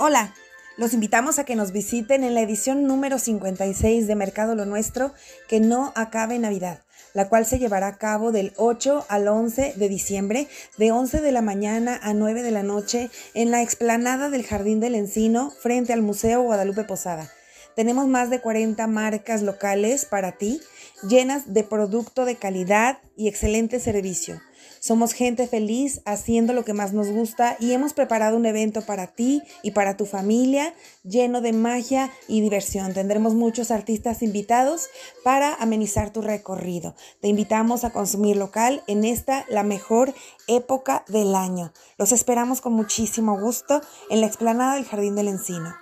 Hola, los invitamos a que nos visiten en la edición número 56 de Mercado Lo Nuestro, que no acabe Navidad, la cual se llevará a cabo del 8 al 11 de diciembre, de 11 de la mañana a 9 de la noche, en la explanada del Jardín del Encino, frente al Museo Guadalupe Posada. Tenemos más de 40 marcas locales para ti llenas de producto de calidad y excelente servicio. Somos gente feliz haciendo lo que más nos gusta y hemos preparado un evento para ti y para tu familia lleno de magia y diversión. Tendremos muchos artistas invitados para amenizar tu recorrido. Te invitamos a consumir local en esta la mejor época del año. Los esperamos con muchísimo gusto en la explanada del Jardín del Encino.